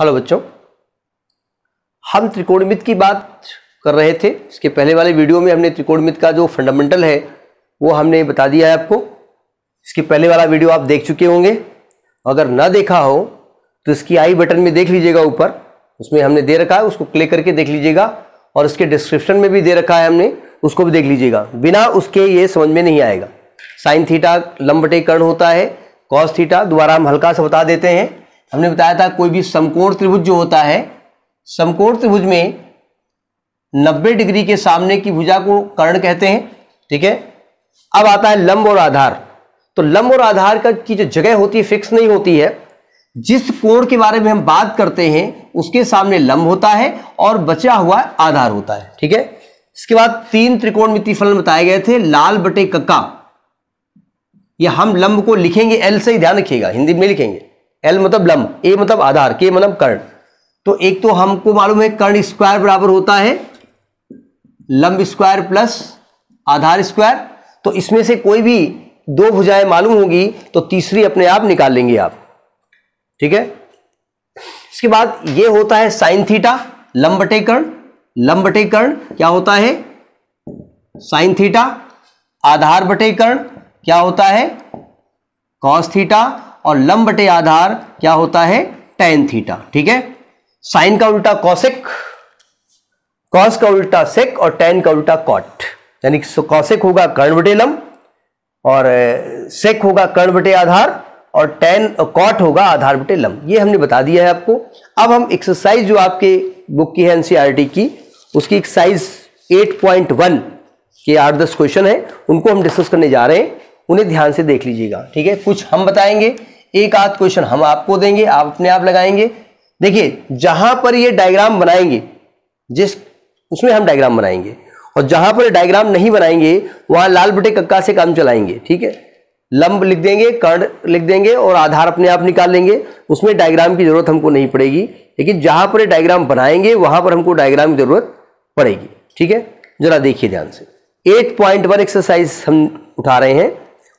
hello बच्चों हम त्रिकोणमित की बात कर रहे थे इसके पहले वाले वीडियो में हमने त्रिकोणमित का जो फंडामेंटल है वो हमने बता दिया है आपको इसके पहले वाला वीडियो आप देख चुके होंगे अगर ना देखा हो तो इसकी आई बटन में देख लीजिएगा ऊपर उसमें हमने दे रखा है उसको क्लिक करके देख लीजिएगा और इसके डिस्क्रिप्शन में भी दे रखा है हमने उसको भी देख लीजिएगा बिना उसके ये समझ में नहीं आएगा साइन थीटा लंबटे कर्ण होता है कॉस थीटा दोबारा हम हल्का सा बता देते हैं हमने बताया था कोई भी समकोण त्रिभुज जो होता है समकोण त्रिभुज में 90 डिग्री के सामने की भुजा को कर्ण कहते हैं ठीक है अब आता है लंब और आधार तो लंब और आधार का की जो जगह होती है फिक्स नहीं होती है जिस कोण के बारे में हम बात करते हैं उसके सामने लंब होता है और बचा हुआ आधार होता है ठीक है इसके बाद तीन त्रिकोण मित्र फलन बताए गए थे लाल बटे कक्का यह हम लंब को लिखेंगे एल से ही ध्यान रखिएगा हिंदी में लिखेंगे एल मतलब लंब ए मतलब आधार के मतलब कर्ण तो एक तो हमको मालूम है कर्ण स्क्वायर बराबर होता है लंब स्क्वायर प्लस आधार स्क्वायर तो इसमें से कोई भी दो भुजाएं मालूम होगी तो तीसरी अपने आप निकाल लेंगे आप ठीक है इसके बाद ये होता है साइन थीटा लंबटे कर्ण लंब बटे कर्ण क्या होता है साइन थीटा आधार बटे कर्ण क्या होता है कॉस थीटा और लंब बटे आधार क्या होता है टेन थीटा ठीक है साइन का उल्टा कौशिक कॉस का उल्टा सेक और टेन का उल्टा कॉट यानी कौशिक होगा कर्ण बटे लंब और सेक होगा कर्ण बटे आधार और टेन कॉट होगा आधार बटे लंब ये हमने बता दिया है आपको अब हम एक्सरसाइज जो आपके बुक की है एनसीईआरटी e की उसकी एक्सरसाइज 8.1 के आठ दस क्वेश्चन है उनको हम डिस्कस करने जा रहे हैं उन्हें ध्यान से देख लीजिएगा ठीक है कुछ हम बताएंगे एक आध क्वेश्चन हम आपको देंगे आप अपने आप लगाएंगे देखिए जहां पर ये डायग्राम बनाएंगे जिस उसमें हम डायग्राम बनाएंगे और जहां पर डायग्राम नहीं बनाएंगे वहां लाल बटे कक्का से काम चलाएंगे ठीक है लंब लिख देंगे कर्ण लिख देंगे और आधार अपने आप निकाल लेंगे उसमें डायग्राम की जरूरत हमको नहीं पड़ेगी लेकिन जहां पर डायग्राम बनाएंगे वहां पर हमको डायग्राम की जरूरत पड़ेगी ठीक है जरा देखिए ध्यान से एट पॉइंट वन एक्सरसाइज हम उठा रहे हैं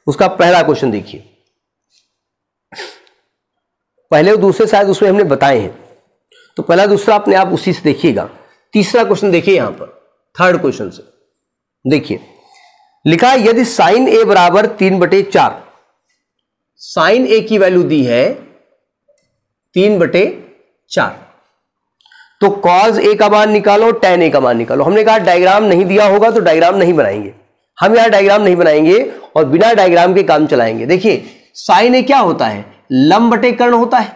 उसका पहला क्वेश्चन देखिए पहले और दूसरे शायद उसमें हमने बताए हैं तो पहला दूसरा अपने आप उसी से देखिएगा तीसरा क्वेश्चन देखिए यहां पर थर्ड क्वेश्चन से देखिए लिखा यदि साइन ए बराबर तीन बटे चार साइन ए की वैल्यू दी है तीन बटे चार तो कॉज ए का मान निकालो टेन ए का मान निकालो हमने कहा डायग्राम नहीं दिया होगा तो डायग्राम नहीं बनाएंगे हम यहां डायग्राम नहीं बनाएंगे और बिना डायग्राम के काम चलाएंगे देखिए साइन ए क्या होता है लंब बटे कर्ण होता है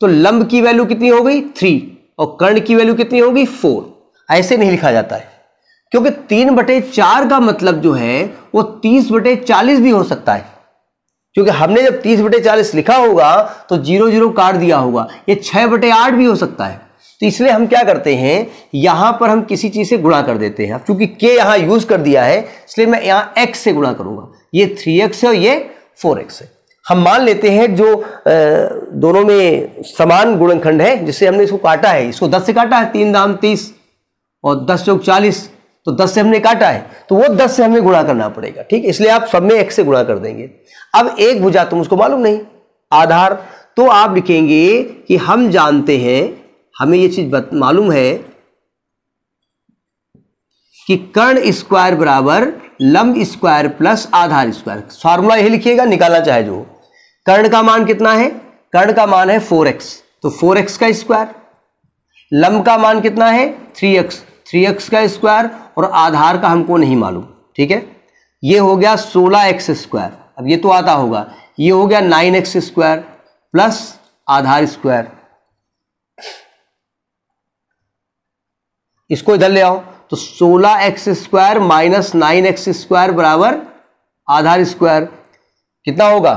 तो लंब की वैल्यू कितनी हो गई थ्री और कर्ण की वैल्यू कितनी होगी फोर ऐसे नहीं लिखा जाता है क्योंकि तीन बटे चार का मतलब जो है वो तीस बटे चालीस भी हो सकता है क्योंकि हमने जब तीस बटे चालीस लिखा होगा तो जीरो जीरो काट दिया होगा ये छह बटे आठ भी हो सकता है तो इसलिए हम क्या करते हैं यहां पर हम किसी चीज से गुणा कर देते हैं क्योंकि के यहां यूज कर दिया है इसलिए मैं यहां एक्स से गुणा करूंगा ये थ्री एक्स है और ये फोर एक्स है हम मान लेते हैं जो दोनों में समान गुणनखंड है जिससे हमने इसको काटा है इसको दस से काटा है तीन दाम तीस और दस चौक चालीस तो दस से हमने काटा है तो वो दस से हमें गुणा करना पड़ेगा ठीक इसलिए आप सब में एक से गुणा कर देंगे अब एक भुजा तुम उसको मालूम नहीं आधार तो आप लिखेंगे कि हम जानते हैं हमें ये चीज़ मालूम है कि कर्ण स्क्वायर बराबर लंब स्क्वायर प्लस आधार स्क्वायर फार्मूला यही लिखिएगा निकालना चाहे जो कर्ण का मान कितना है कर्ण का मान है फोर एक्स तो फोर एक्स का स्क्वायर लंब का मान कितना है थ्री एक्स थ्री एक्स का स्क्वायर और आधार का हमको नहीं मालूम ठीक है ये हो गया सोलह एक्स स्क्वायर अब ये तो आता होगा ये हो गया नाइन एक्स स्क्वायर प्लस आधार स्क्वायर इसको इधर ले आओ तो सोलह x square minus nine x square बराबर आधार स्क्वायर कितना होगा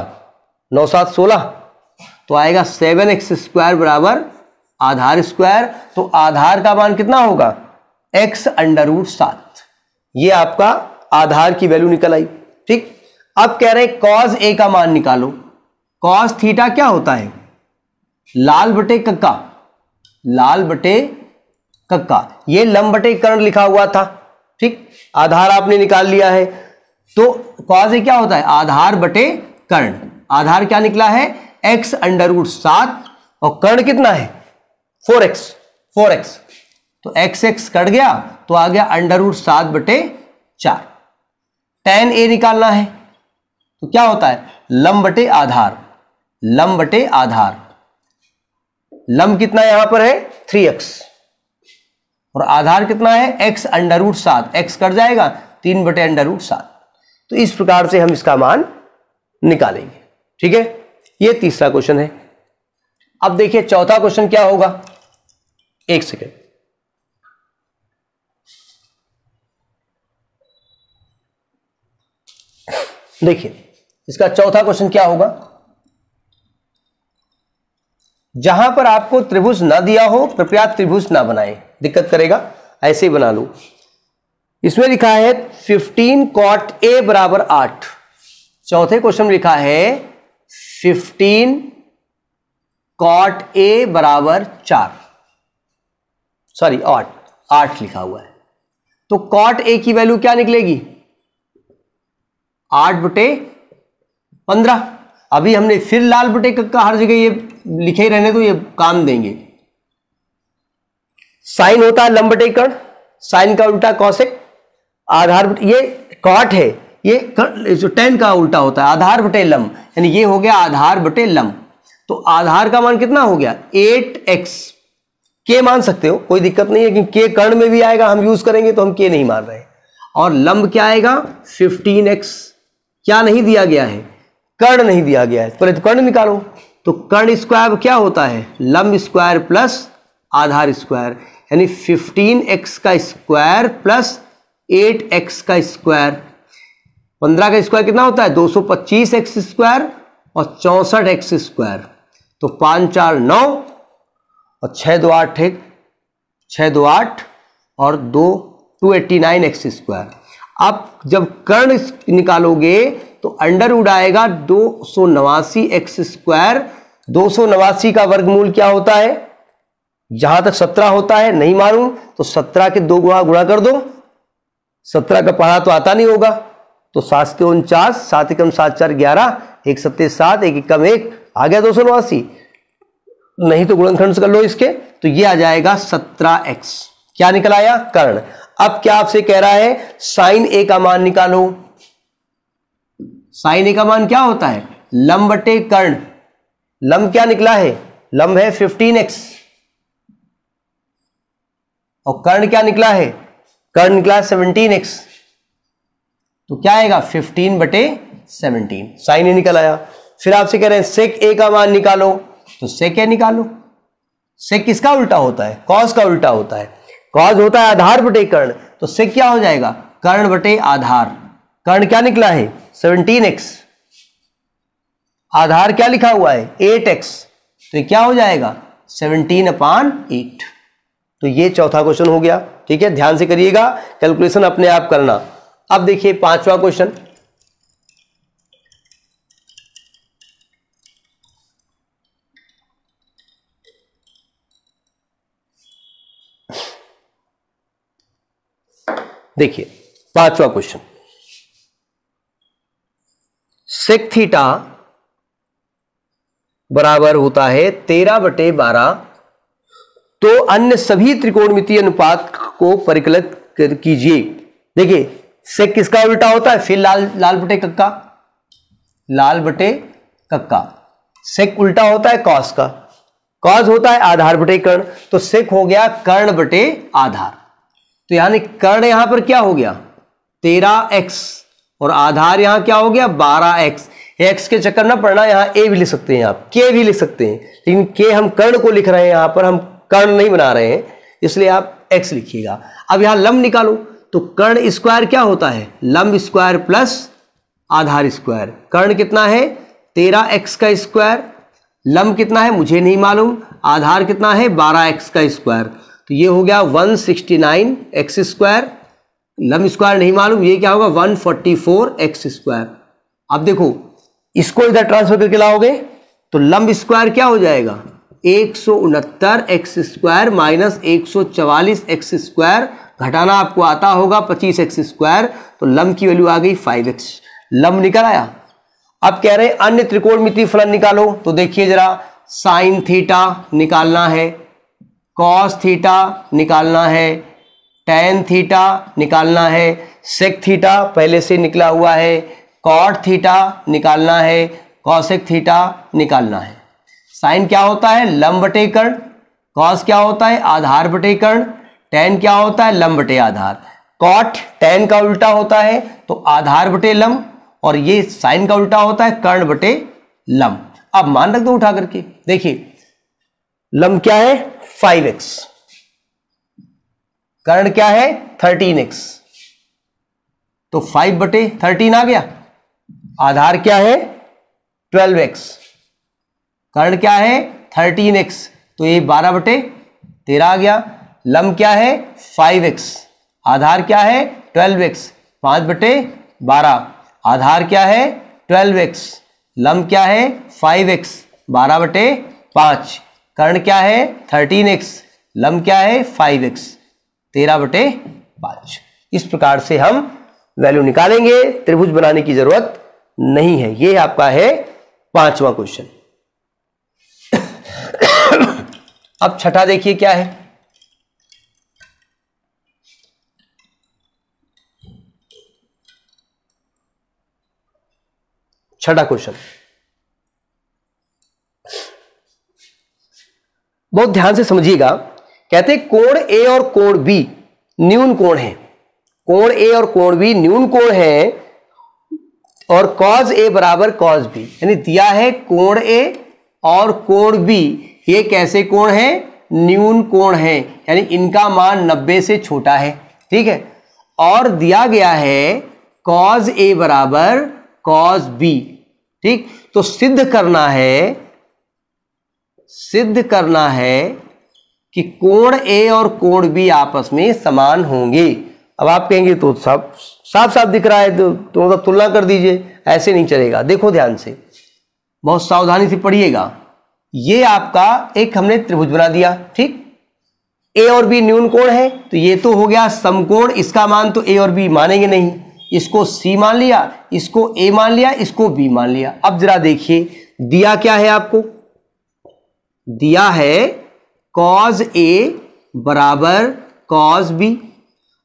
नौ सात सोलह तो आएगा सेवन एक्स स्क्वायर बराबर आधार स्क्वायर तो आधार का मान कितना होगा एक्स अंडर रूट सात ये आपका आधार की वैल्यू निकल आई ठीक अब कह रहे हैं कॉज ए का मान निकालो कॉज थीटा क्या होता है लाल बटे कक्का लाल बटे कक्का ये कर्ण लिखा हुआ था ठीक आधार आपने निकाल लिया है तो कॉज क्या होता है आधार बटे कर्ण आधार क्या निकला है एक्स अंडर रूट सात और कर्ण कितना है फोर एक्स फोर एक्स तो एक्स एक्स कट गया तो आ गया अंडर रूट सात बटे चार टेन ए निकालना है तो क्या होता है लंब बटे आधार लंब बटे आधार लंब कितना यहां पर है थ्री एक्स और आधार कितना है एक्स अंडर रूट सात एक्स कट जाएगा तीन बटे अंडर रूट सात तो इस प्रकार से हम इसका मान निकालेंगे ठीक है ये तीसरा क्वेश्चन है अब देखिए चौथा क्वेश्चन क्या होगा एक सेकेंड देखिए इसका चौथा क्वेश्चन क्या होगा जहां पर आपको त्रिभुज ना दिया हो कृपया त्रिभुज ना बनाए दिक्कत करेगा ऐसे ही बना लो इसमें लिखा है फिफ्टीन कॉट ए बराबर आठ चौथे क्वेश्चन लिखा है फिफ्टीन कॉट ए बराबर चार सॉरी आठ आठ लिखा हुआ है तो कॉट ए की वैल्यू क्या निकलेगी आठ बटे पंद्रह अभी हमने फिर लाल बटे का हर जगह ये लिखे ही रहने तो ये काम देंगे साइन होता है लंबटे कण साइन का उल्टा कौशिक आधार ये कॉट है ये जो टेन का उल्टा होता है आधार बटे लम यानी ये हो गया आधार बटे लम तो आधार का मान कितना हो गया एट एक्स के मान सकते हो कोई दिक्कत नहीं है कि के कर्ण में भी आएगा हम यूज करेंगे तो हम के नहीं मान रहे और लंब क्या आएगा फिफ्टीन एक्स क्या नहीं दिया गया है कर्ण नहीं दिया गया है तो कर्ण निकालो तो कर्ण स्क्वायर क्या होता है लंब स्क्वायर प्लस आधार स्क्वायर यानी 15x का स्क्वायर प्लस 8x का स्क्वायर 15 का स्क्वायर कितना होता है 225x स्क्वायर और चौसठ एक्स स्क्वायर तो पाँच चार नौ और छः दो आठ एक छः दो आठ और दो two eighty nine x square अब जब कर्ण निकालोगे तो अंडर उड़ आएगा दो सौ नवासी एक्स स्क्वायर दो नवासी का वर्गमूल क्या होता है जहां तक सत्रह होता है नहीं मालूम तो सत्रह के दो गुणा गुणा कर दो सत्रह का पढ़ा तो आता नहीं होगा तो सात के उनचास सात एकम सात चार ग्यारह एक सत्य सात एक एकम एक आ गया दो सौ नवासी नहीं तो गुणनखंड कर लो इसके तो ये आ जाएगा सत्रह एक्स क्या निकल आया कर्ण अब क्या आपसे कह रहा है साइन ए का मान निकालो साइन ए का मान क्या होता है लंबटे कर्ण लम क्या निकला है लम है फिफ्टीन एक्स और कर्ण क्या निकला है कर्ण निकला सेवनटीन एक्स तो क्या आएगा फिफ्टीन बटे सेवनटीन साइन ही निकल आया फिर आपसे कह रहे हैं सेक ए का मान निकालो तो सेक ए निकालो सेक किसका उल्टा होता है कॉज का उल्टा होता है कॉज होता है आधार बटे कर्ण तो सेक क्या हो जाएगा कर्ण बटे आधार कर्ण क्या निकला है सेवनटीन एक्स आधार क्या लिखा हुआ है एट एक्स तो ये क्या हो जाएगा सेवनटीन अपान एट तो ये चौथा क्वेश्चन हो गया ठीक है ध्यान से करिएगा कैलकुलेशन अपने आप करना अब देखिए पांचवा क्वेश्चन देखिए पांचवा क्वेश्चन सेक थीटा बराबर होता है तेरह बटे बारह तो अन्य सभी त्रिकोणमितीय अनुपात को परिकलित कीजिए देखिए से किसका उल्टा होता है फिर लाल लाल बटे कक्का लाल बटे कक्का सेक उल्टा होता है कॉस का कॉस होता है आधार बटे कर्ण तो सेक हो गया कर्ण बटे आधार तो यानी कर्ण यहां पर क्या हो गया तेरह एक्स और आधार यहां क्या हो गया बारह एक्स एक्स के चक्कर ना पड़ना यहाँ ए भी लिख सकते हैं आप के भी लिख सकते हैं लेकिन के हम कर्ण को लिख रहे हैं यहाँ पर हम कर्ण नहीं बना रहे हैं इसलिए आप एक्स लिखिएगा अब यहाँ लम्ब निकालो तो कर्ण स्क्वायर क्या होता है लम्ब स्क्वायर प्लस आधार स्क्वायर कर्ण कितना है तेरह एक्स का स्क्वायर लम्ब कितना है मुझे नहीं मालूम आधार कितना है बारह एक्स का स्क्वायर तो ये हो गया one sixty nine x square लम्ब स्क्वायर नहीं मालूम ये क्या होगा one forty four x square अब देखो इसको इधर ट्रांसफर करके लाओगे तो लंब स्क्वायर क्या हो जाएगा एक सौ उनहत्तर एक्स स्क्वायर माइनस एक सौ चवालीस एक्स स्क्वायर घटाना आपको आता होगा पच्चीस एक्स स्क्वायर तो लंब की वैल्यू आ गई फाइव एक्स लंब निकल आया अब कह रहे हैं अन्य मित्र फलन निकालो तो देखिए जरा साइन थीटा निकालना है कॉस थीटा निकालना है टेन थीटा निकालना है सेक थीटा पहले से निकला हुआ है कॉट थीटा निकालना है कौशिक थीटा निकालना है साइन क्या होता है लंब बटे कर्ण कॉस क्या होता है आधार बटे कर्ण टेन क्या होता है लंब बटे आधार कॉट टेन का उल्टा होता है तो आधार बटे लंब और ये साइन का उल्टा होता है कर्ण बटे लंब अब मान रख दो उठा करके देखिए लंब क्या है फाइव एक्स कर्ण क्या है थर्टीन एक्स तो फाइव बटे थर्टीन आ गया आधार क्या है ट्वेल्व एक्स कर्ण क्या है थर्टीन एक्स तो ये बारह बटे तेरह आ गया लम क्या है फाइव एक्स आधार क्या है ट्वेल्व एक्स पांच बटे बारह आधार क्या है ट्वेल्व एक्स लम क्या है फाइव एक्स बारह बटे पांच कर्ण क्या है थर्टीन एक्स लम क्या है फाइव एक्स तेरह बटे पांच इस प्रकार से हम वैल्यू निकालेंगे त्रिभुज बनाने की जरूरत नहीं है यह आपका है पांचवा क्वेश्चन अब छठा देखिए क्या है छठा क्वेश्चन बहुत ध्यान से समझिएगा कहते कोण ए और कोण बी न्यून कोण है कोण ए और कोण बी न्यून कोण है और कॉज ए बराबर कॉज बी यानी दिया है कोण ए और कोण बी ये कैसे कोण है न्यून कोण है यानी इनका मान 90 से छोटा है ठीक है और दिया गया है कॉज ए बराबर कॉज बी ठीक तो सिद्ध करना है सिद्ध करना है कि कोण ए और कोण बी आपस में समान होंगे अब आप कहेंगे तो सब साफ साफ दिख रहा है तो, तो मतलब तुलना कर दीजिए ऐसे नहीं चलेगा देखो ध्यान से बहुत सावधानी से पढ़िएगा ये आपका एक हमने त्रिभुज बना दिया ठीक ए और बी न्यून कोण है तो ये तो हो गया समकोण इसका मान तो ए और बी मानेंगे नहीं इसको सी मान लिया इसको ए मान लिया इसको बी मान लिया अब जरा देखिए दिया क्या है आपको दिया है कॉज ए बराबर कॉज बी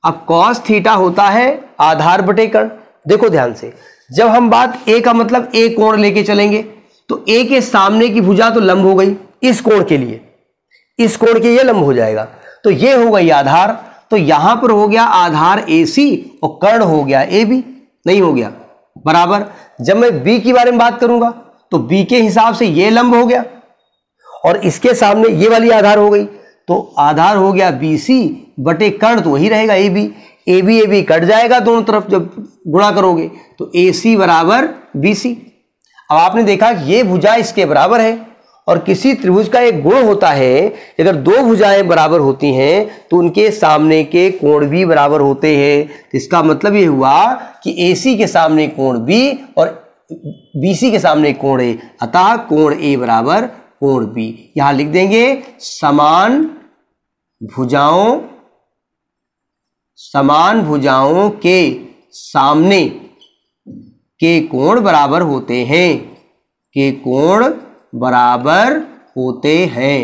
अब कॉस थीटा होता है आधार बटे कर्ण देखो ध्यान से जब हम बात ए का मतलब ए कोण लेके चलेंगे तो ए के सामने की भुजा तो लंब हो गई इस कोण के लिए इस कोण के ये लंब हो जाएगा तो ये हो गई आधार तो यहां पर हो गया आधार ए सी और कर्ण हो गया ए बी नहीं हो गया बराबर जब मैं बी के बारे में बात करूंगा तो बी के हिसाब से ये लंब हो गया और इसके सामने ये वाली आधार हो गई तो आधार हो गया बी सी बटे कर्ण तो वही रहेगा A B A B A B cut जाएगा दोनों तरफ जब गुणा करोगे तो ए सी बराबर बी सी अब आपने देखा कि ये भुजा इसके बराबर है और किसी त्रिभुज का एक गुण होता है अगर दो भुजाएं बराबर होती हैं तो उनके सामने के कोण भी बराबर होते हैं तो इसका मतलब ये हुआ कि ए सी के सामने कोण बी और बी सी के सामने कोण ए अतः कोण ए बराबर कोण बी यहां लिख देंगे समान भुजाओं समान भुजाओं के सामने के कोण बराबर होते हैं के कोण बराबर होते हैं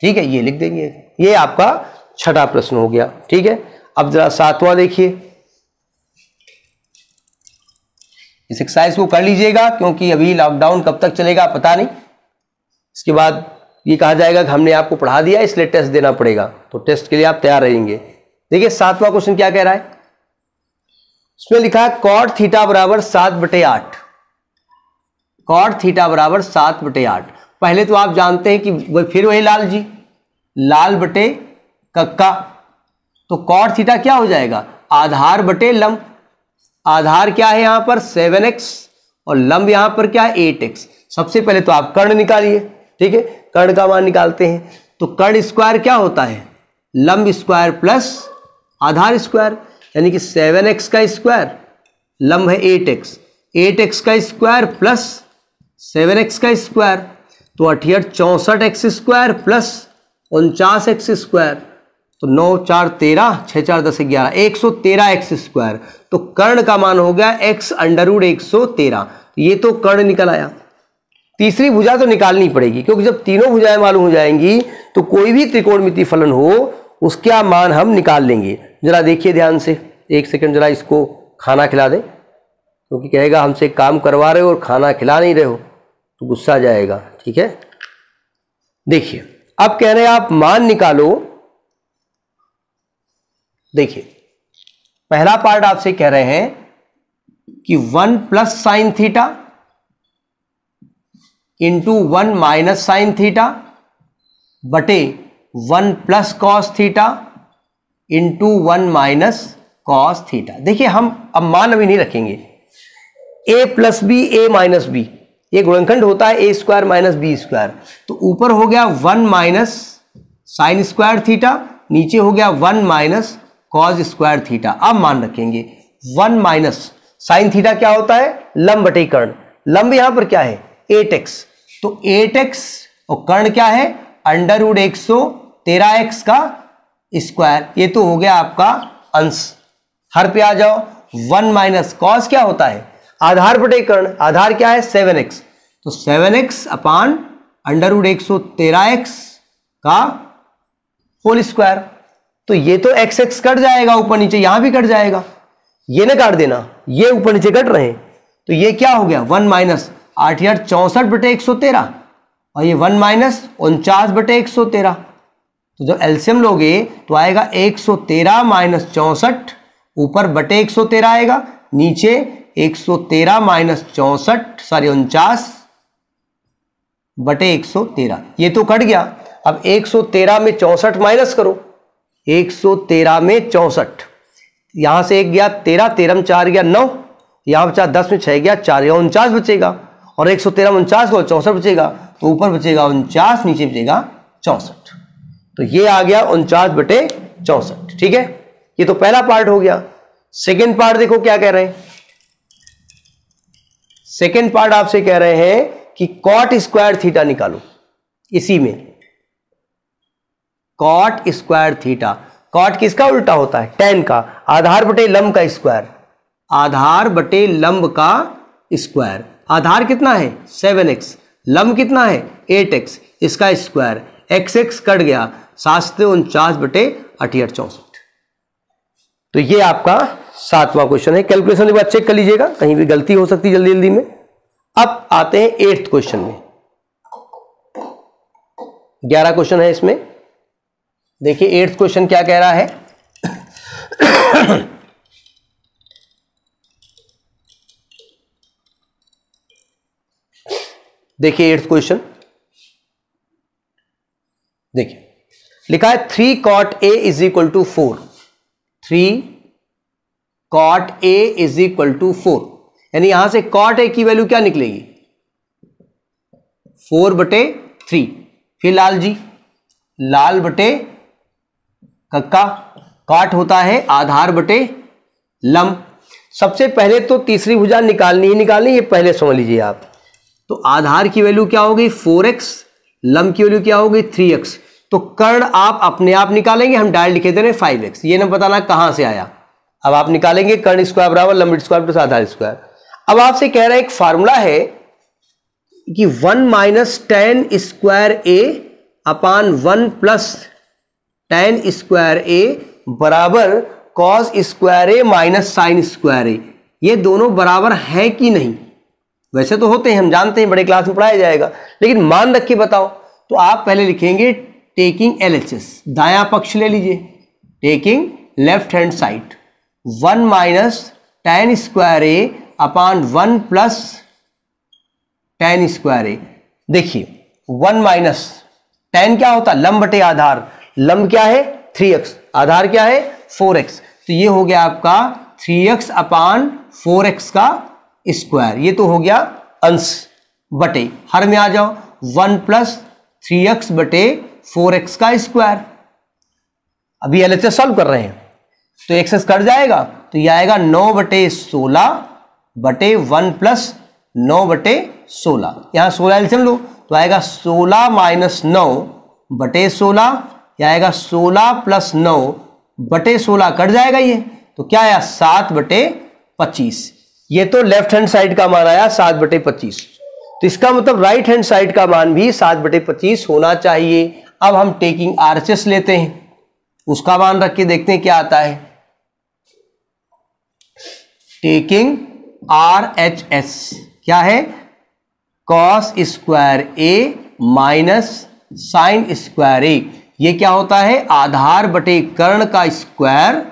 ठीक है ये लिख देंगे ये आपका छठा प्रश्न हो गया ठीक है अब जरा सातवां देखिए इस एक्सरसाइज को कर लीजिएगा क्योंकि अभी लॉकडाउन कब तक चलेगा पता नहीं इसके बाद ये कहा जाएगा कि हमने आपको पढ़ा दिया इसलिए टेस्ट देना पड़ेगा तो टेस्ट के लिए आप तैयार रहेंगे देखिए सातवां क्वेश्चन क्या कह रहा है इसमें लिखा है कॉट थीटा बराबर सात बटे आठ कॉट थीटा बराबर सात बटे आठ पहले तो आप जानते हैं कि फिर वही लाल जी लाल बटे कक्का तो कॉट थीटा क्या हो जाएगा आधार बटे लंब आधार क्या है यहां पर सेवन एक्स और लंब यहां पर क्या है एट एक्स सबसे पहले तो आप कर्ण निकालिए ठीक है कर्ण का मान निकालते हैं तो कर्ण स्क्वायर क्या होता है लंब स्क्वायर प्लस आधार स्क्वायर यानी कि सेवन एक्स का स्क्वायर लंब है एट एक्स एट एक्स का स्क्वायर प्लस सेवन एक्स का स्क्वायर तो अठियर चौंसठ एक्स स्क्वायर प्लस उनचास एक्स स्क्वायर तो नौ चार तेरह छः चार दस ग्यारह एक सौ तेरह एक्स स्क्वायर तो कर्ण का मान हो गया एक्स अंडरवुड एक सौ तेरह ये तो कर्ण निकल आया तीसरी भुजा तो निकालनी पड़ेगी क्योंकि जब तीनों भुजाएं मालूम हो जाएंगी तो कोई भी त्रिकोणमिति फलन हो उसका मान हम निकाल लेंगे जरा देखिए ध्यान से एक सेकंड जरा इसको खाना खिला दें क्योंकि तो कहेगा हमसे काम करवा रहे हो और खाना खिला नहीं रहे हो तो गुस्सा जाएगा ठीक है देखिए अब कह रहे हैं आप मान निकालो देखिए पहला पार्ट आपसे कह रहे हैं कि one plus sine theta into one minus sine theta बटे one plus cos theta into one minus cos theta देखिए हम अब मान अभी नहीं रखेंगे A plus B A minus B ये गुणनखंड होता है A square minus B square तो ऊपर हो गया one minus sine square theta नीचे हो गया one minus cos square theta अब मान रखेंगे वन माइनस साइन थीटा क्या होता है लंब बटे कर्ण लंब यहां पर क्या है एट एक्स तो एट एक्स और कर्ण क्या है अंडर रूड एक सौ तेरह एक्स का स्क्वायर ये तो हो गया आपका अंश हर पे आ जाओ वन माइनस कॉस क्या होता है आधार बटे कर्ण आधार क्या है सेवन एक्स तो सेवन एक्स अपान अंडरवुड एक सौ तेरह एक्स का होल स्क्वायर तो ये तो एक्स एक्स कट जाएगा ऊपर नीचे यहां भी कट जाएगा ये ना काट देना ये ऊपर नीचे कट रहे हैं तो ये क्या हो गया वन माइनस आठ हजार चौसठ बटे एक सौ तेरह और ये वन माइनस उनचास बटे एक सौ तेरह तो जब एल्सियम लोगे तो आएगा 113 सौ तेरह माइनस चौंसठ ऊपर बटे 113 आएगा नीचे 113 सौ तेरह माइनस चौंसठ सॉरी उनचास बटे 113 ये तो कट गया अब 113 में चौंसठ माइनस करो 113 में चौंसठ यहां से एक गया तेरह तेरह में चार गया नौ यहां बचा दस में छह गया चार गया उनचास बचेगा और एक सौ तेरह में उनचास चौसठ चौंसठ बचेगा तो ऊपर बचेगा उनचास नीचे बचेगा चौंसठ तो ये आ गया उनचास बटे चौसठ ठीक है ये तो पहला पार्ट हो गया सेकेंड पार्ट देखो क्या कह रहे हैं सेकेंड पार्ट आपसे कह रहे हैं कि कॉट स्क्वायर थीटा निकालो इसी में कॉट स्क्वायर थीटा कॉट किसका उल्टा होता है टेन का आधार बटे लंब का स्क्वायर आधार बटे लंब का स्क्वायर आधार कितना है सेवन एक्स लंब कितना है एट एक्स इसका स्क्वायर एक्स एक्स कट गया सात उनचास बटे अठहठ चौसठ तो ये आपका सातवां क्वेश्चन है कैलकुलेशन एक बार चेक कर लीजिएगा कहीं भी गलती हो सकती है जल्दी जल्दी में अब आते हैं एट्थ क्वेश्चन में ग्यारह क्वेश्चन है इसमें देखिए एट्थ क्वेश्चन क्या कह रहा है देखिए एट्थ क्वेश्चन देखिए लिखा है three cot A is equal to four three cot A is equal to four यानी यहां से कॉट ए की वैल्यू क्या निकलेगी फोर बटे थ्री फिर लाल जी लाल बटे कक्का कॉट होता है आधार बटे लम सबसे पहले तो तीसरी भुजा निकालनी ही निकालनी ये पहले समझ लीजिए आप तो आधार की वैल्यू क्या होगी फोर एक्स लम की वैल्यू क्या होगी थ्री एक्स तो कर्ण आप अपने आप निकालेंगे हम डायरेक्ट लिखे दे रहे फाइव एक्स ये ना बताना कहां से आया अब आप निकालेंगे कर्ण स्क्वायर बराबर लंबिट स्क्वायर प्लस आधार स्क्वायर अब आपसे कह रहा है एक फार्मूला है कि one minus tan square A upon one plus tan square A बराबर cos square A minus sine square A ये दोनों बराबर है कि नहीं वैसे तो होते हैं हम जानते हैं बड़े क्लास में पढ़ाया जाएगा लेकिन मान रख के बताओ तो आप पहले लिखेंगे टेकिंग एल एच एस दाया पक्ष ले लीजिए taking left hand side one minus tan square A upon one plus tan square A देखिए वन माइनस टेन क्या होता है लंब बटे आधार लंब क्या है थ्री एक्स आधार क्या है फोर एक्स तो ये हो गया आपका three x upon four x का स्क्वायर ये तो हो गया अंश बटे हर में आ जाओ वन प्लस थ्री एक्स बटे फोर एक्स का स्क्वायर अभी एल एच सॉल्व कर रहे हैं तो एक्स कट जाएगा तो ये आएगा नौ बटे सोलह बटे वन प्लस नौ बटे सोलह यहां सोलह एल्सियम लो तो आएगा सोलह माइनस नौ बटे सोलह या आएगा सोलह प्लस नौ बटे सोलह कट जाएगा ये तो क्या आया सात बटे पच्चीस ये तो लेफ्ट हैंड साइड का मान आया सात बटे पच्चीस तो इसका मतलब राइट हैंड साइड का मान भी सात बटे पच्चीस होना चाहिए अब हम टेकिंग आरएचएस लेते हैं उसका मान रख के देखते हैं क्या आता है टेकिंग आर एच एस क्या है cos square A minus sine square A ये क्या होता है आधार बटे कर्ण का स्क्वायर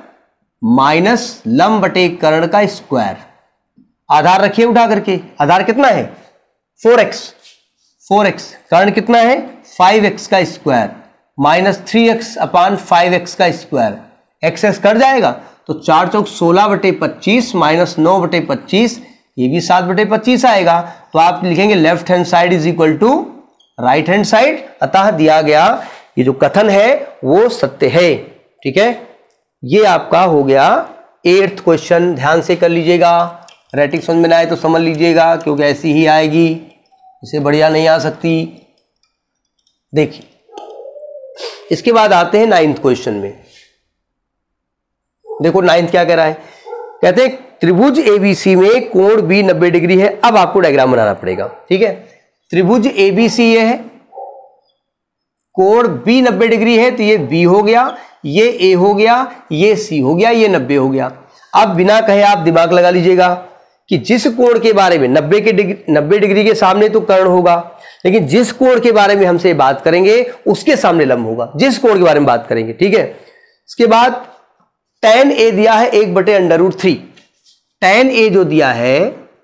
माइनस लंब बटे कर्ण का स्क्वायर आधार रखिए उठा करके आधार कितना है फोर एक्स फोर एक्स कर्ण कितना है फाइव एक्स का square minus three x upon five x का स्क्वायर एक्स कर जाएगा तो चार चौक सोलह बटे पच्चीस माइनस नौ बटे पच्चीस ये भी सात बटे पच्चीस आएगा तो आप लिखेंगे left hand side is equal to right hand side अतः दिया गया ये जो कथन है वो सत्य है ठीक है ये आपका हो गया एर्थ क्वेश्चन ध्यान से कर लीजिएगा रेटिंग समझ में ना आए तो समझ लीजिएगा क्योंकि ऐसी ही आएगी इसे बढ़िया नहीं आ सकती देखिए इसके बाद आते हैं नाइन्थ क्वेश्चन में देखो नाइन्थ क्या कह रहा है कहते हैं त्रिभुज एबीसी में कोण बी नब्बे डिग्री है अब आपको डायग्राम बनाना पड़ेगा ठीक है त्रिभुज एबीसी ये है कोण बी नब्बे डिग्री है तो ये बी हो गया ये ए हो गया ये सी हो गया ये नब्बे हो गया अब बिना कहे आप दिमाग लगा लीजिएगा कि जिस कोण के बारे में 90 के डिग्री 90 डिग्री के सामने तो कर्ण होगा लेकिन जिस कोण के बारे में हमसे बात करेंगे उसके सामने लंब होगा जिस कोण के बारे में बात करेंगे ठीक है इसके बाद टेन ए दिया है एक बटे under root three tan A जो दिया है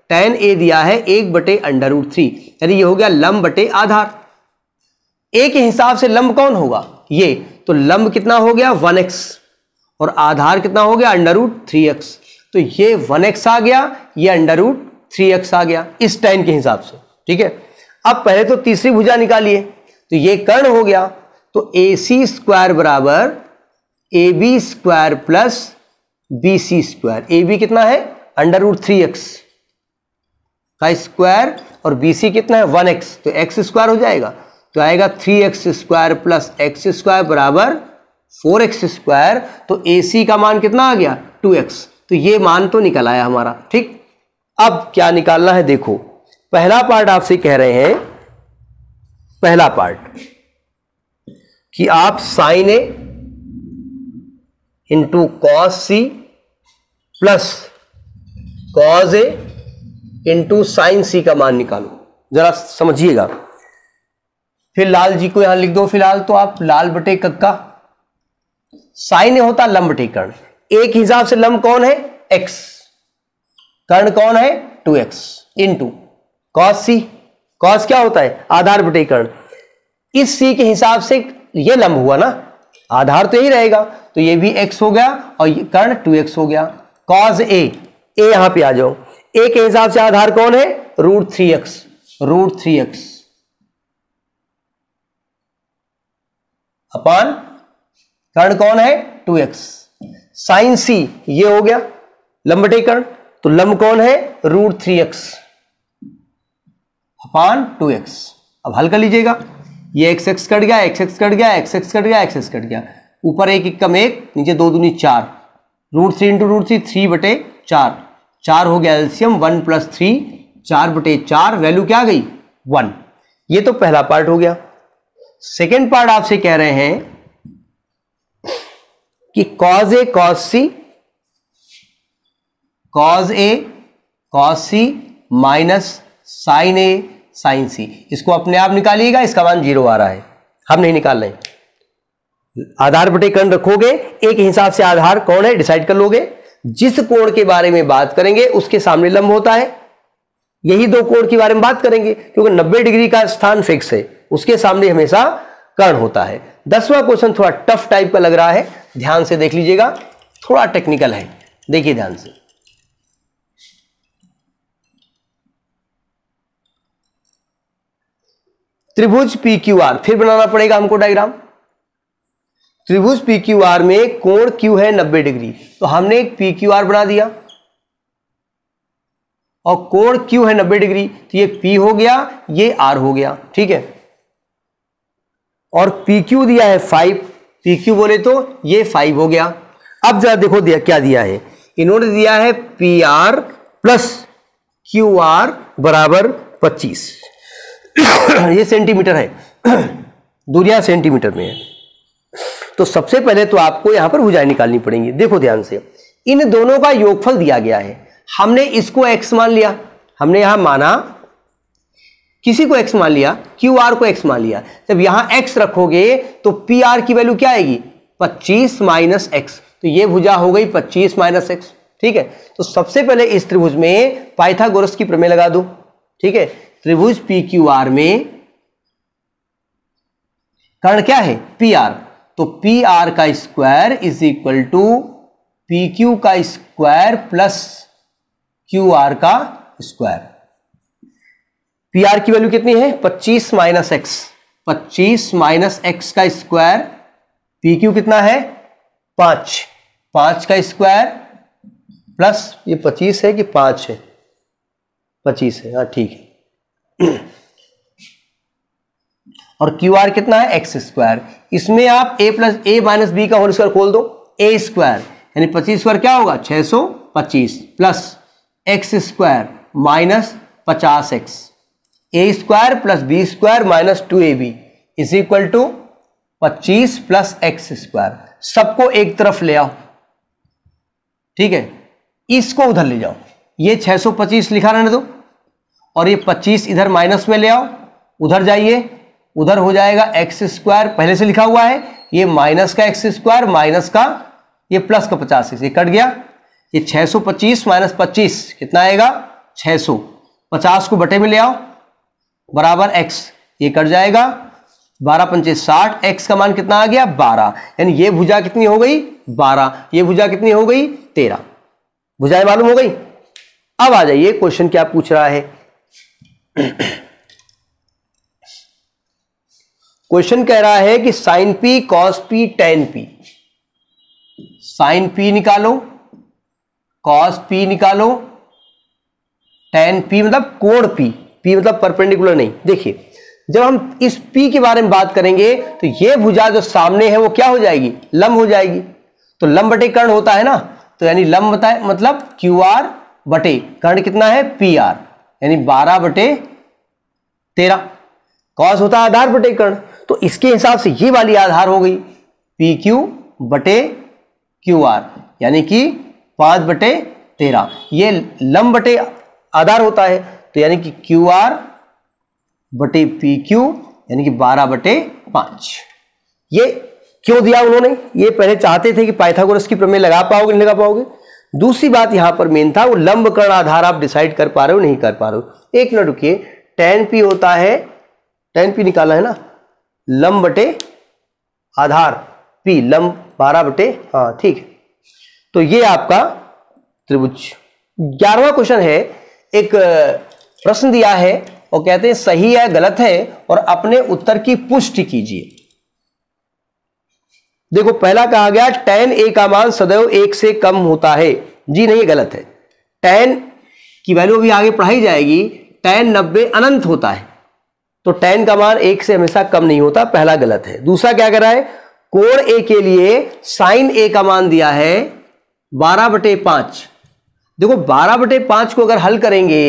टेन ए दिया है एक बटे अंडर रूट थ्री यानी ये हो गया लंब बटे आधार ए के हिसाब से लंब कौन होगा ये तो लंब कितना हो गया वन एक्स और आधार कितना हो गया अंडर रूट थ्री एक्स तो ये वन एक्स आ गया ये अंडर रूट थ्री एक्स आ गया इस टाइम के हिसाब से ठीक है अब पहले तो तीसरी भुजा निकालिए तो ये कर्ण हो गया तो ए सी स्क्वायर बराबर A B square plus B C square A B कितना है अंडर रूट थ्री एक्स का स्क्वायर और बी सी कितना है वन एक्स तो एक्स स्क्वायर हो जाएगा तो आएगा three x square plus x square बराबर फोर एक्स स्क्वायर तो ए सी का मान कितना आ गया टू एक्स तो ये मान तो निकल आया हमारा ठीक अब क्या निकालना है देखो पहला पार्ट आपसे कह रहे हैं पहला पार्ट कि आप sine A into cos C plus cos A into sine C का मान निकालो जरा समझिएगा फिर लाल जी को यहां लिख दो फिलहाल तो आप लाल बटे कक्का साइन ए होता लंब टेकर्ण एक हिसाब से लंब कौन है एक्स कर्ण कौन है टू एक्स इन टू कॉस सी कॉस क्या होता है आधार बटे कर्ण इस सी के हिसाब से ये लंब हुआ ना आधार तो यही रहेगा तो ये भी एक्स हो गया और ये कर्ण टू एक्स हो गया कॉज ए ए यहां पे आ जाओ ए के हिसाब से आधार कौन है root three x root three x upon कर्ण कौन है टू एक्स साइन सी ये हो गया लंबटीकरण तो लंब कौन है root three x upon two x अब हल कर लीजिएगा ये एक्स एक्स कट गया एक्स एक्स कट गया एक्स एक्स कट गया एक्स एक्स कट गया ऊपर एक एक कम एक नीचे दो दूनी चार root three into root three three बटे चार चार हो गया एल्सियम वन प्लस थ्री चार बटे चार वैल्यू क्या गई वन ये तो पहला पार्ट हो गया सेकेंड पार्ट आपसे कह रहे हैं कि cos A cos C cos A cos C minus sine A sine C इसको अपने आप निकालिएगा इसका मान जीरो आ रहा है हम नहीं निकाल रहे आधार कर्ण रखोगे एक हिसाब से आधार कौन है डिसाइड कर लोगे जिस कोण के बारे में बात करेंगे उसके सामने लंब होता है यही दो कोण के बारे में बात करेंगे क्योंकि 90 डिग्री का स्थान फिक्स है उसके सामने हमेशा कर्ण होता है दसवां क्वेश्चन थोड़ा टफ टाइप का लग रहा है ध्यान से देख लीजिएगा थोड़ा टेक्निकल है देखिए ध्यान से त्रिभुज पी क्यू आर फिर बनाना पड़ेगा हमको डायग्राम त्रिभुज पी क्यू आर में कोण क्यू है 90 डिग्री तो हमने एक पी क्यू आर बना दिया और कोण क्यू है 90 डिग्री तो ये पी हो गया ये आर हो गया ठीक है और पी क्यू दिया है 5 PQ क्यू बोले तो ये फाइव हो गया अब जरा देखो दिया क्या दिया है इन्होंने दिया है P R plus Q R बराबर पच्चीस ये सेंटीमीटर है दूरिया सेंटीमीटर में है तो सबसे पहले तो आपको यहां पर भुजाएं निकालनी पड़ेंगी देखो ध्यान से इन दोनों का योगफल दिया गया है हमने इसको एक्स मान लिया हमने यहां माना किसी को एक्स मान लिया क्यू आर को एक्स मान लिया जब यहां एक्स रखोगे तो पी आर की वैल्यू क्या आएगी पच्चीस माइनस एक्स तो ये भुजा हो गई पच्चीस माइनस एक्स ठीक है तो सबसे पहले इस त्रिभुज में पाइथागोरस की प्रमेय लगा दो ठीक है त्रिभुज पी क्यू आर में कर्ण क्या है पी आर तो पी आर का square is equal to P Q का स्क्वायर प्लस क्यू आर का स्क्वायर पी आर की वैल्यू कितनी है पच्चीस माइनस एक्स पच्चीस माइनस एक्स का स्क्वायर पी क्यू कितना है पांच पांच का स्क्वायर प्लस ये पच्चीस है कि पांच है पच्चीस है हाँ ठीक है और क्यू आर कितना है एक्स स्क्वायर इसमें आप A plus A minus B का होल स्क्वायर खोल दो ए स्क्वायर यानी पच्चीस स्क्वायर क्या होगा छह सौ पच्चीस प्लस एक्स स्क्वायर माइनस पचास x A square plus B square minus two A B is equal to पच्चीस प्लस एक्स स्क्वायर सबको एक तरफ ले आओ ठीक है इसको उधर ले जाओ ये 625 लिखा रहने दो और ये 25 इधर माइनस में ले आओ उधर जाइए उधर हो जाएगा एक्स स्क्वायर पहले से लिखा हुआ है ये माइनस का एक्स स्क्वायर माइनस का ये प्लस का पचास ये कट गया ये 625 माइनस पच्चीस कितना आएगा 600 50 को बटे में ले आओ बराबर एक्स ये कट जाएगा बारह पंचे साठ एक्स का मान कितना आ गया बारह यानी ये भुजा कितनी हो गई बारह ये भुजा कितनी हो गई तेरह भुजाएं मालूम हो गई अब आ जाइए क्वेश्चन क्या पूछ रहा है क्वेश्चन कह रहा है कि sine P cos P tan P sine P निकालो कॉस पी निकालो टेन पी मतलब कोण पी पी मतलब परपेंडिकुलर नहीं देखिए जब हम इस पी के बारे में बात करेंगे तो ये भुजा जो सामने है वो क्या हो जाएगी लंब हो जाएगी तो लंब बटे कर्ण होता है ना तो यानी लंब बताए मतलब क्यू आर बटे कर्ण कितना है पी आर यानी बारह बटे तेरह कॉस होता है आधार बटे कर्ण तो इसके हिसाब से ये वाली आधार हो गई पी क्यू बटे क्यू आर यानी कि पांच बटे तेरह ये लंब बटे आधार होता है तो यानी कि क्यू आर बटे पी क्यू यानी कि बारह बटे पांच ये क्यों दिया उन्होंने ये पहले चाहते थे कि पाइथागोरस की प्रमेय लगा पाओगे नहीं लगा पाओगे दूसरी बात यहां पर मेन था वो लंब कर्ण आधार आप डिसाइड कर पा रहे हो नहीं कर पा रहे हो एक मिनट रुकिए टेन पी होता है टेन पी निकाला है ना लंब बटे आधार पी लंब बारह बटे हाँ ठीक है तो ये आपका त्रिभुज ग्यारहवा क्वेश्चन है एक प्रश्न दिया है और कहते हैं सही है गलत है और अपने उत्तर की पुष्टि कीजिए देखो पहला कहा गया टेन ए का मान सदैव एक से कम होता है जी नहीं गलत है टेन की वैल्यू भी आगे पढ़ाई जाएगी टेन नब्बे अनंत होता है तो टेन का मान एक से हमेशा कम नहीं होता पहला गलत है दूसरा क्या कर रहा है कोण ए के लिए साइन ए का मान दिया है बारह बटे पांच देखो बारह बटे पांच को अगर हल करेंगे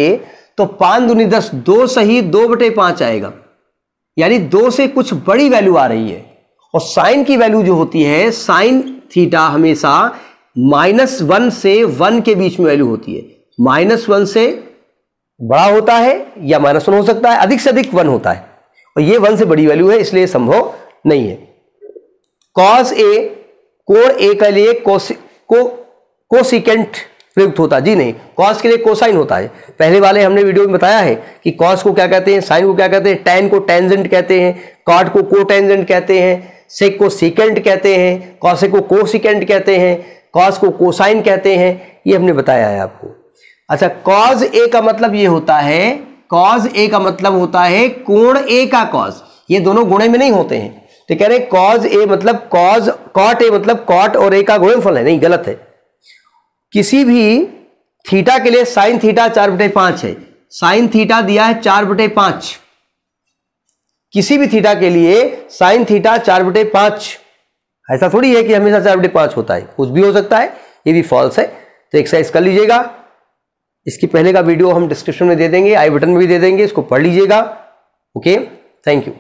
तो पांच दुनी दस दो सही दो बटे पांच आएगा यानी दो से कुछ बड़ी वैल्यू आ रही है और साइन की वैल्यू जो होती है साइन थीटा हमेशा माइनस वन से वन के बीच में वैल्यू होती है माइनस वन से बड़ा होता है या माइनस वन हो सकता है अधिक से अधिक वन होता है और ये वन से बड़ी वैल्यू है इसलिए संभव नहीं है कॉस ए कोण ए के लिए कोसिकेंट प्रयुक्त होता जी नहीं कॉस के लिए कोसाइन होता है पहले वाले हमने वीडियो में बताया है कि कॉस को क्या कहते हैं साइन को क्या कहते हैं टैन को टेंजेंट कहते हैं कॉट को कोटेंजेंट कहते हैं सेक को सिकेंट कहते हैं कॉसे को कोसिकेंड कहते हैं कॉस को कोसाइन कहते हैं ये हमने बताया है आपको अच्छा कॉज ए का मतलब ये होता है कॉज ए का मतलब होता है कोण ए का कॉज ये दोनों गुणे में नहीं होते हैं तो कह रहे हैं कॉज ए मतलब कॉज कॉट ए मतलब कॉट और ए का गुणनफल है नहीं गलत है किसी भी थीटा के लिए साइन थीटा चार बटे पांच है साइन थीटा दिया है चार बटे पांच किसी भी थीटा के लिए साइन थीटा चार बटे पांच ऐसा थोड़ी है कि हमेशा चार बटे पांच होता है कुछ भी हो सकता है ये भी फॉल्स है तो एक्सरसाइज कर लीजिएगा इसकी पहले का वीडियो हम डिस्क्रिप्शन में दे देंगे आई बटन में भी दे देंगे इसको पढ़ लीजिएगा ओके थैंक यू